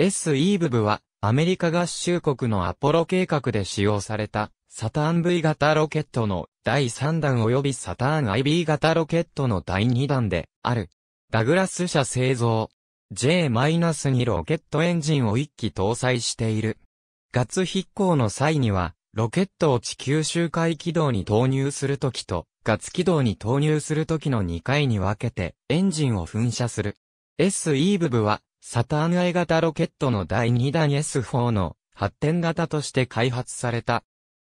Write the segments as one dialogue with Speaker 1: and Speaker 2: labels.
Speaker 1: S e ーブブは、アメリカ合衆国のアポロ計画で使用された、サターン V 型ロケットの第3弾及びサターン IB 型ロケットの第2弾で、ある。ダグラス社製造。J-2 ロケットエンジンを1機搭載している。月飛行の際には、ロケットを地球周回軌道に投入するときと、月軌道に投入するときの2回に分けて、エンジンを噴射する。S e ーブブは、サターン I 型ロケットの第2弾 S4 の発展型として開発された。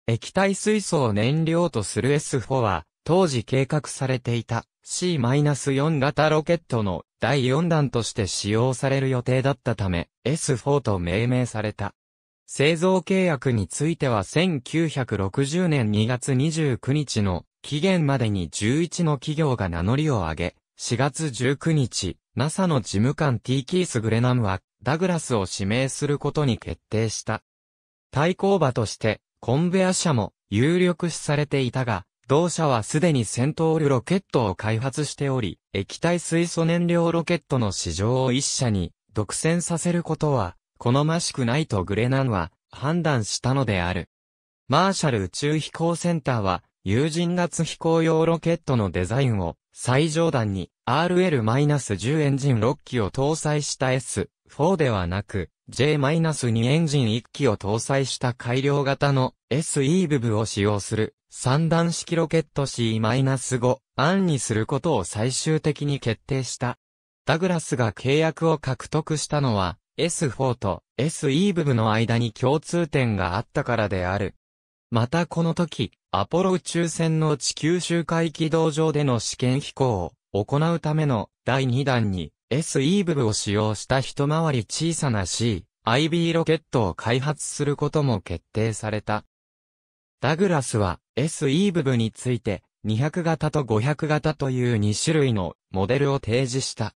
Speaker 1: 液体水素を燃料とする S4 は、当時計画されていた C-4 型ロケットの第4弾として使用される予定だったため、S4 と命名された。製造契約については1960年2月29日の期限までに11の企業が名乗りを上げ、4月19日、NASA の事務官 T キース・グレナムは、ダグラスを指名することに決定した。対抗馬として、コンベア車も有力視されていたが、同社はすでに戦闘ルロケットを開発しており、液体水素燃料ロケットの市場を一社に独占させることは好ましくないとグレナンは判断したのである。マーシャル宇宙飛行センターは有人月飛行用ロケットのデザインを最上段に RL-10 エンジン6機を搭載した S4 ではなく J-2 エンジン1機を搭載した改良型の SE 部分を使用する三段式ロケット C-5 案にすることを最終的に決定した。ダグラスが契約を獲得したのは S4 と SE 部分の間に共通点があったからである。またこの時、アポロ宇宙船の地球周回軌道上での試験飛行を行うための第2弾に SE 部を使用した一回り小さな C-IB ロケットを開発することも決定された。ダグラスは SE 部について200型と500型という2種類のモデルを提示した。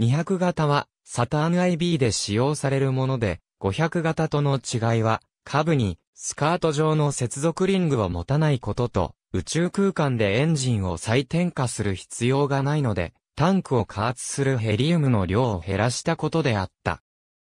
Speaker 1: 200型はサターン IB で使用されるもので、500型との違いは下部にスカート状の接続リングを持たないことと、宇宙空間でエンジンを再点火する必要がないので、タンクを加圧するヘリウムの量を減らしたことであった。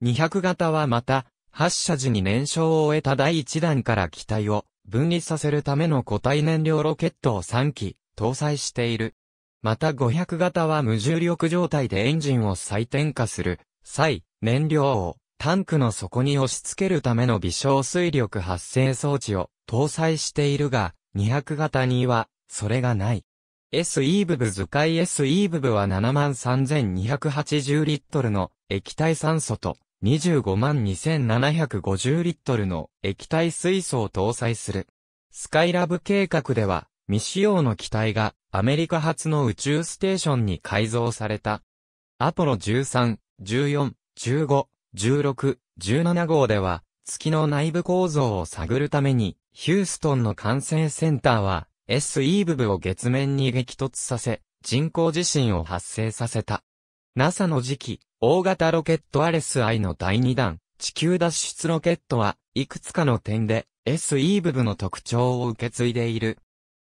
Speaker 1: 200型はまた、発射時に燃焼を終えた第1弾から機体を分離させるための固体燃料ロケットを3機搭載している。また500型は無重力状態でエンジンを再点火する際、燃料をタンクの底に押し付けるための微小水力発生装置を搭載しているが、200型には、それがない。SE 部部図解 SE 部部は73,280リットルの液体酸素と252,750リットルの液体水素を搭載する。スカイラブ計画では未使用の機体がアメリカ発の宇宙ステーションに改造された。アポロ13、14、15、16、17号では、月の内部構造を探るために、ヒューストンの管制センターは、SE 部部を月面に激突させ、人工地震を発生させた。NASA の次期、大型ロケットアレス I の第2弾、地球脱出ロケットは、いくつかの点で、SE 部部の特徴を受け継いでいる。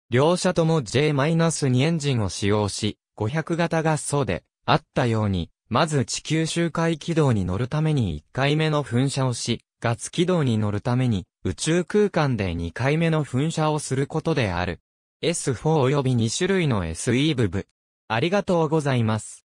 Speaker 1: 両者とも J-2 エンジンを使用し、500型合奏で、あったように、まず地球周回軌道に乗るために1回目の噴射をし、月軌道に乗るために宇宙空間で2回目の噴射をすることである。S4 及び2種類の SE 部部。ありがとうございます。